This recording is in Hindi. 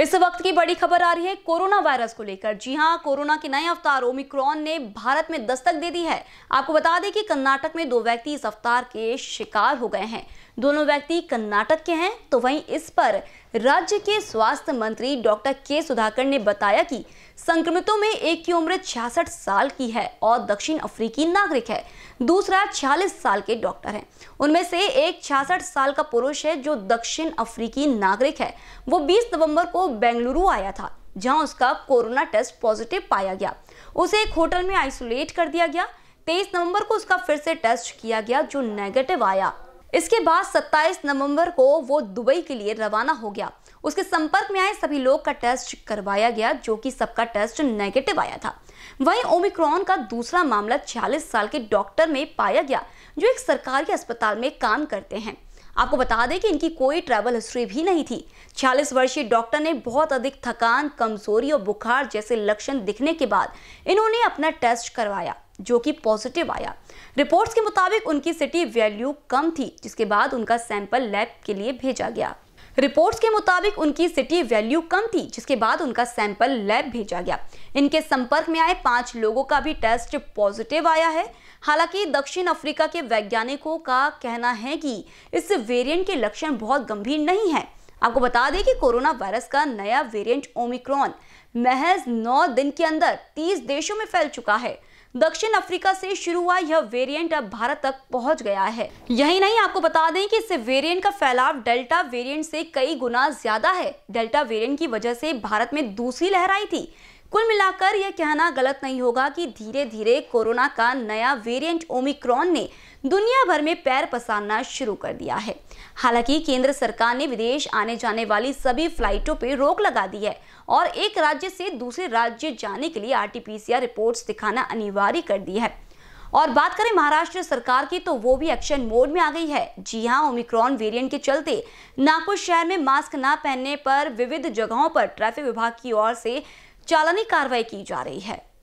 इस वक्त की बड़ी खबर आ रही है कोरोना वायरस को लेकर जी हाँ कोरोना के नए अवतार ओमिक्रॉन ने भारत में दस्तक दे दी है आपको बता दें कि कर्नाटक में दो व्यक्ति इस अवतार के शिकार हो गए हैं दोनों व्यक्ति कर्नाटक के हैं तो वहीं इस पर राज्य के स्वास्थ्य मंत्री डॉक्टर के सुधाकर ने बताया कि संक्रमितों में एक की उम्र छियासठ साल की है और दक्षिण अफ्रीकी नागरिक है दूसरा छियालीस साल के डॉक्टर हैं उनमें से एक छियासठ साल का पुरुष है जो दक्षिण अफ्रीकी नागरिक है वो 20 नवंबर को बेंगलुरु आया था जहां उसका कोरोना टेस्ट पॉजिटिव पाया गया उसे एक होटल में आइसोलेट कर दिया गया तेईस नवंबर को उसका फिर से टेस्ट किया गया जो नेगेटिव आया इसके बाद 27 नवंबर को वो दुबई के लिए रवाना हो गया उसके संपर्क में आए सभी लोग का टेस्ट करवाया गया जो कि सबका टेस्ट नेगेटिव आया था वहीं ओमिक्रॉन का दूसरा मामला 46 साल के डॉक्टर में पाया गया जो एक सरकारी अस्पताल में काम करते हैं आपको बता दें कि इनकी कोई ट्रैवल हिस्ट्री भी नहीं थी छियालीस वर्षीय डॉक्टर ने बहुत अधिक थकान कमजोरी और बुखार जैसे लक्षण दिखने के बाद इन्होंने अपना टेस्ट करवाया जो कि पॉजिटिव आया रिपोर्ट्स के मुताबिक उनकी सिटी वैल्यू कम थी जिसके बाद उनका सैंपल लैब के लिए भेजा गया रिपोर्ट्स के मुताबिक उनकी सिटी वैल्यू कम थी जिसके बाद उनका सैंपल लैब भेजा गया इनके संपर्क में आए पांच लोगों का भी टेस्ट पॉजिटिव आया है हालांकि दक्षिण अफ्रीका के वैज्ञानिकों का कहना है कि इस वेरिएंट के लक्षण बहुत गंभीर नहीं है आपको बता दें कि कोरोना वायरस का नया वेरियंट ओमिक्रॉन महज नौ दिन के अंदर तीस देशों में फैल चुका है दक्षिण अफ्रीका से शुरू हुआ यह वेरिएंट अब भारत तक पहुंच गया है यही नहीं आपको बता दें कि इस वेरिएंट का फैलाव डेल्टा वेरिएंट से कई गुना ज्यादा है डेल्टा वेरिएंट की वजह से भारत में दूसरी लहर आई थी कुल मिलाकर यह कहना गलत नहीं होगा कि धीरे धीरे कोरोना का नया वेरिएंट ओमिक्रॉन ने दुनिया भर में पैर पसारना शुरू कर दिया है हालांकि केंद्र सरकार ने विदेश आने जाने वाली सभी फ्लाइटों पर रोक लगा दी है और एक राज्य से दूसरे राज्य जाने के लिए आरटीपीसीआर रिपोर्ट्स दिखाना अनिवार्य कर दी है और बात करें महाराष्ट्र सरकार की तो वो भी एक्शन मोड में आ गई है जी हाँ ओमिक्रॉन वेरिएंट के चलते नागपुर शहर में मास्क ना पहनने पर विविध जगहों पर ट्रैफिक विभाग की ओर से चालानी कार्रवाई की जा रही है